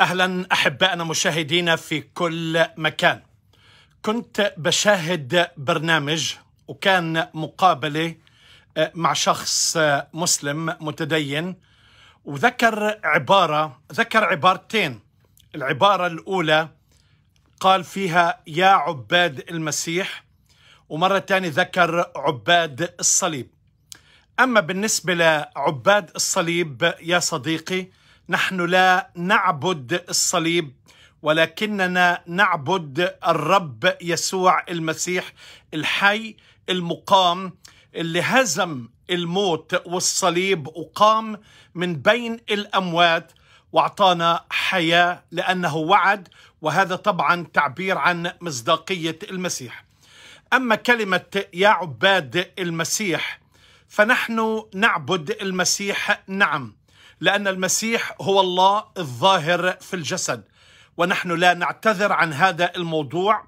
اهلا احبائنا مشاهدينا في كل مكان. كنت بشاهد برنامج وكان مقابله آه، مع شخص آه، مسلم متدين وذكر عباره ذكر عبارتين العباره الاولى قال فيها يا عباد المسيح ومره ثانيه ذكر عباد الصليب. اما بالنسبه لعباد الصليب يا صديقي نحن لا نعبد الصليب ولكننا نعبد الرب يسوع المسيح الحي المقام اللي هزم الموت والصليب وقام من بين الاموات واعطانا حياه لانه وعد وهذا طبعا تعبير عن مصداقيه المسيح. اما كلمه يا عباد المسيح فنحن نعبد المسيح نعم لأن المسيح هو الله الظاهر في الجسد ونحن لا نعتذر عن هذا الموضوع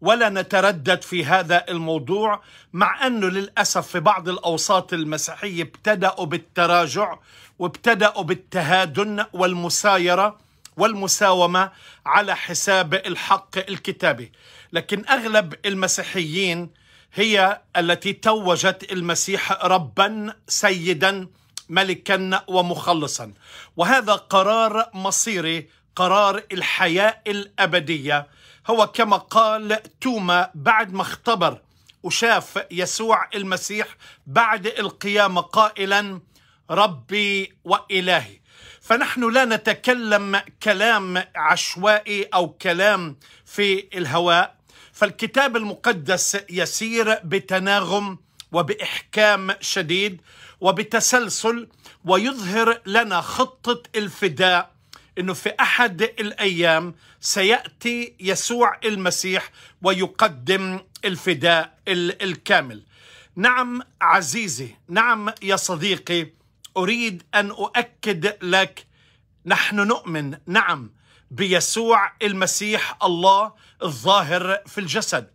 ولا نتردد في هذا الموضوع مع أنه للأسف في بعض الأوساط المسيحية ابتدأوا بالتراجع وابتدأوا بالتهادن والمسايرة والمساومة على حساب الحق الكتابي لكن أغلب المسيحيين هي التي توجت المسيح ربا سيدا ملكا ومخلصا وهذا قرار مصيري قرار الحياة الأبدية هو كما قال توما بعد ما اختبر وشاف يسوع المسيح بعد القيامة قائلا ربي وإلهي فنحن لا نتكلم كلام عشوائي أو كلام في الهواء فالكتاب المقدس يسير بتناغم وبإحكام شديد وبتسلسل ويظهر لنا خطة الفداء انه في احد الايام سياتي يسوع المسيح ويقدم الفداء الكامل. نعم عزيزي، نعم يا صديقي اريد ان اؤكد لك نحن نؤمن نعم بيسوع المسيح الله الظاهر في الجسد.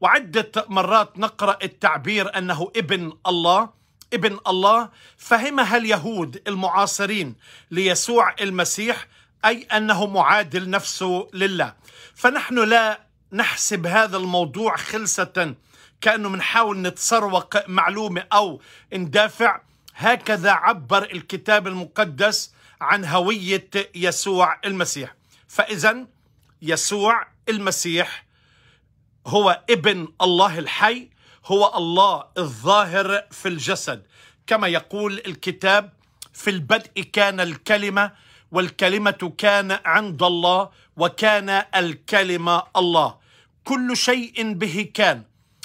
وعدة مرات نقرأ التعبير أنه ابن الله ابن الله فهمها اليهود المعاصرين ليسوع المسيح اي انه معادل نفسه لله فنحن لا نحسب هذا الموضوع خلصة كانه بنحاول نتسروق معلومه او ندافع هكذا عبر الكتاب المقدس عن هويه يسوع المسيح فاذا يسوع المسيح هو ابن الله الحي هو الله الظاهر في الجسد كما يقول الكتاب في البدء كان الكلمه والكلمه كان عند الله وكان الكلمه الله كل شيء به كان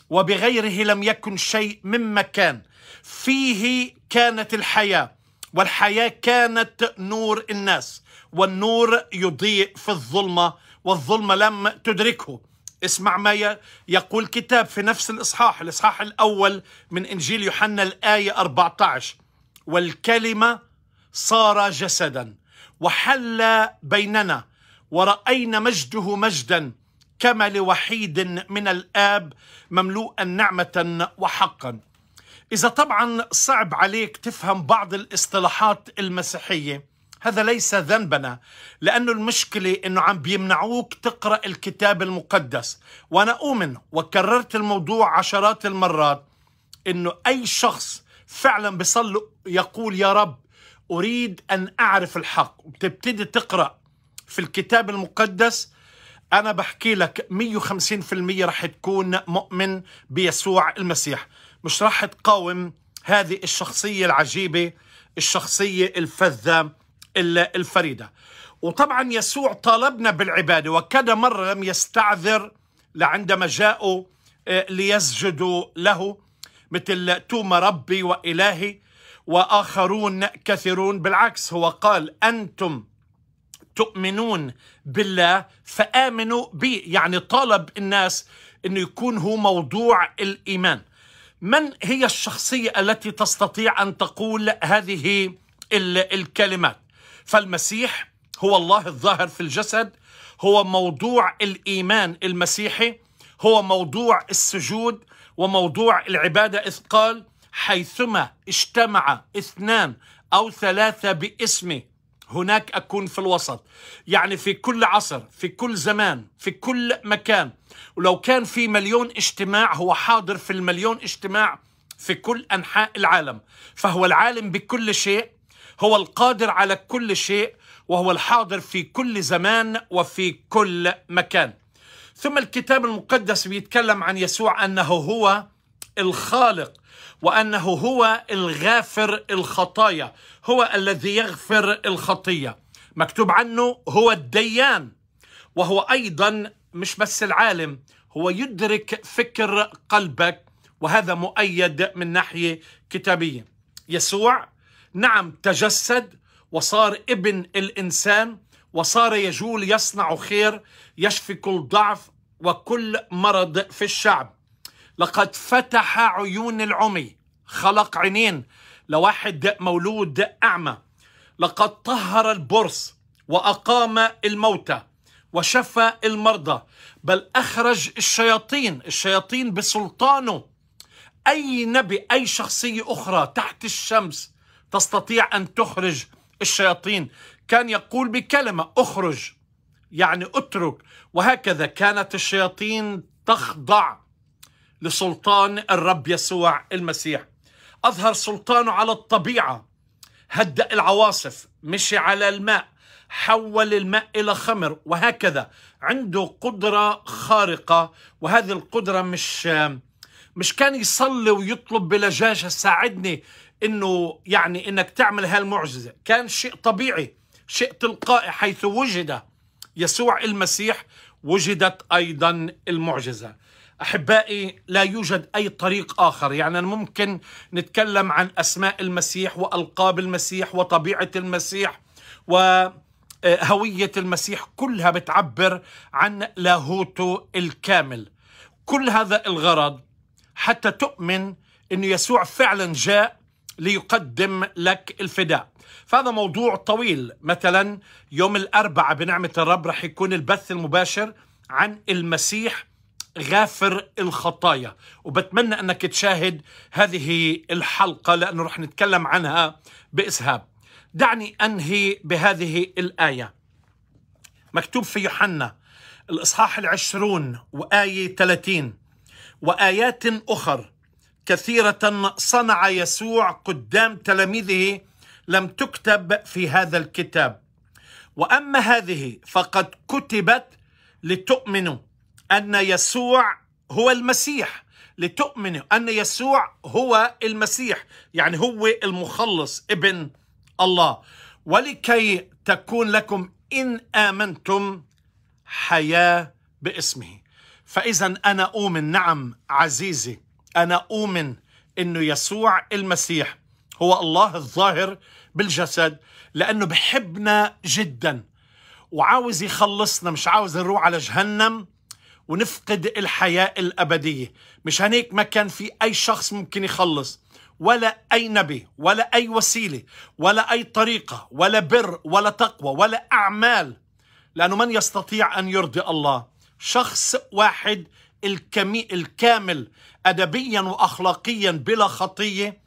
وبغيره لم يكن شيء مما كان فيه كانت الحياه والحياه كانت نور الناس والنور يضيء في الظلمه والظلمه لم تدركه اسمع ما يقول كتاب في نفس الإصحاح الإصحاح الأول من إنجيل يوحنا الآية 14 والكلمة صار جسدا وحل بيننا ورأينا مجده مجدا كما لوحيد من الآب مملوءا نعمة وحقا إذا طبعا صعب عليك تفهم بعض الاصطلاحات المسيحية هذا ليس ذنبنا لأنه المشكلة أنه عم بيمنعوك تقرأ الكتاب المقدس وأنا أؤمن وكررت الموضوع عشرات المرات أنه أي شخص فعلا بيصلي يقول يا رب أريد أن أعرف الحق وبتبتدي تقرأ في الكتاب المقدس أنا بحكي لك 150% رح تكون مؤمن بيسوع المسيح مش رح تقاوم هذه الشخصية العجيبة الشخصية الفذة الفريدة وطبعا يسوع طالبنا بالعبادة وكذا مرة لم يستعذر لعندما جاءوا آه، ليسجدوا له مثل توما ربي وإلهي وآخرون كثيرون بالعكس هو قال أنتم تؤمنون بالله فآمنوا بي يعني طالب الناس أنه يكون هو موضوع الإيمان من هي الشخصية التي تستطيع أن تقول هذه الكلمات فالمسيح هو الله الظاهر في الجسد هو موضوع الايمان المسيحي هو موضوع السجود وموضوع العباده اذ قال حيثما اجتمع اثنان او ثلاثه باسمه هناك اكون في الوسط يعني في كل عصر في كل زمان في كل مكان ولو كان في مليون اجتماع هو حاضر في المليون اجتماع في كل انحاء العالم فهو العالم بكل شيء هو القادر على كل شيء وهو الحاضر في كل زمان وفي كل مكان ثم الكتاب المقدس بيتكلم عن يسوع أنه هو الخالق وأنه هو الغافر الخطايا هو الذي يغفر الخطية مكتوب عنه هو الديان وهو أيضا مش بس العالم هو يدرك فكر قلبك وهذا مؤيد من ناحية كتابية يسوع نعم تجسد وصار ابن الانسان وصار يجول يصنع خير يشفي كل ضعف وكل مرض في الشعب لقد فتح عيون العمي خلق عينين لواحد مولود اعمى لقد طهر البرص واقام الموتى وشفى المرضى بل اخرج الشياطين الشياطين بسلطانه اي نبي اي شخصيه اخرى تحت الشمس تستطيع أن تخرج الشياطين كان يقول بكلمة أخرج يعني أترك وهكذا كانت الشياطين تخضع لسلطان الرب يسوع المسيح أظهر سلطانه على الطبيعة هدأ العواصف مشي على الماء حول الماء إلى خمر وهكذا عنده قدرة خارقة وهذه القدرة مش مش كان يصلي ويطلب بلجاجة ساعدني انه يعني انك تعمل هالمعجزه كان شيء طبيعي شيء تلقائي حيث وجد يسوع المسيح وجدت ايضا المعجزه احبائي لا يوجد اي طريق اخر يعني ممكن نتكلم عن اسماء المسيح والقاب المسيح وطبيعه المسيح و آه، هوية المسيح كلها بتعبر عن لاهوته الكامل كل هذا الغرض حتى تؤمن أن يسوع فعلا جاء ليقدم لك الفداء فهذا موضوع طويل مثلا يوم الأربعاء بنعمة الرب رح يكون البث المباشر عن المسيح غافر الخطايا وبتمنى أنك تشاهد هذه الحلقة لأنه رح نتكلم عنها بإسهاب دعني أنهي بهذه الآية مكتوب في يوحنا الإصحاح العشرون وآية 30 وآيات أخر كثيرة صنع يسوع قدام تلاميذه لم تكتب في هذا الكتاب وأما هذه فقد كتبت لتؤمنوا أن يسوع هو المسيح لتؤمنوا أن يسوع هو المسيح يعني هو المخلص ابن الله ولكي تكون لكم إن آمنتم حياة باسمه فإذا أنا أؤمن نعم عزيزي انا اؤمن انه يسوع المسيح هو الله الظاهر بالجسد لانه بحبنا جدا وعاوز يخلصنا مش عاوز نروح على جهنم ونفقد الحياه الابديه مش هنيك ما كان في اي شخص ممكن يخلص ولا اي نبي ولا اي وسيله ولا اي طريقه ولا بر ولا تقوى ولا اعمال لانه من يستطيع ان يرضي الله شخص واحد الكمي الكامل أدبيا وأخلاقيا بلا خطية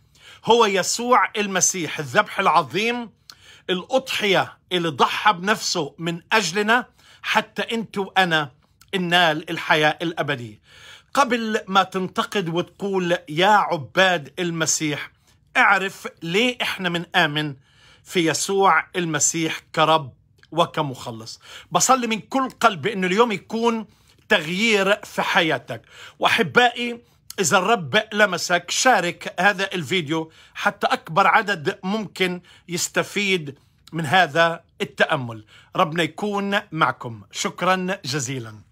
هو يسوع المسيح الذبح العظيم الأضحية اللي ضحى بنفسه من أجلنا حتى أنت وأنا ننال الحياة الأبدية قبل ما تنتقد وتقول يا عباد المسيح اعرف ليه احنا بنآمن في يسوع المسيح كرب وكمخلص بصلي من كل قلبي انه اليوم يكون التغيير في حياتك وأحبائي إذا الرب لمسك شارك هذا الفيديو حتى أكبر عدد ممكن يستفيد من هذا التأمل ربنا يكون معكم شكرا جزيلا